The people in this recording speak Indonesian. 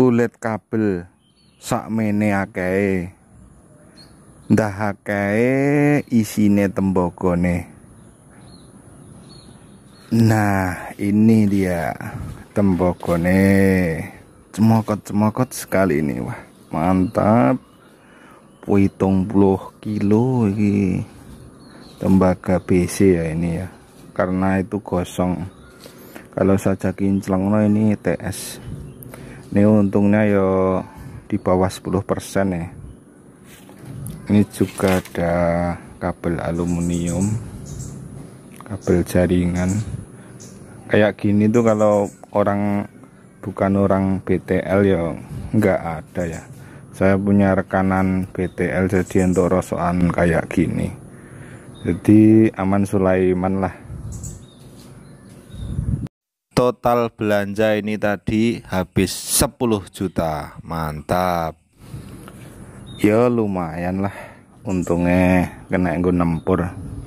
kulit kabel mene akeh ndah akeh isine tembokone nah ini dia tembokone cemokot-cemokot sekali ini wah mantap puitung puluh kilo ini tembaga BC ya ini ya karena itu gosong kalau saja kinclong ini TS ini untungnya yo di bawah 10% ya ini juga ada kabel aluminium kabel jaringan kayak gini tuh kalau orang bukan orang BTL ya nggak ada ya saya punya rekanan BTL jadi untuk rosokan kayak gini jadi aman Sulaiman lah total belanja ini tadi habis 10 juta mantap ya lumayan lah untungnya kena gue nempur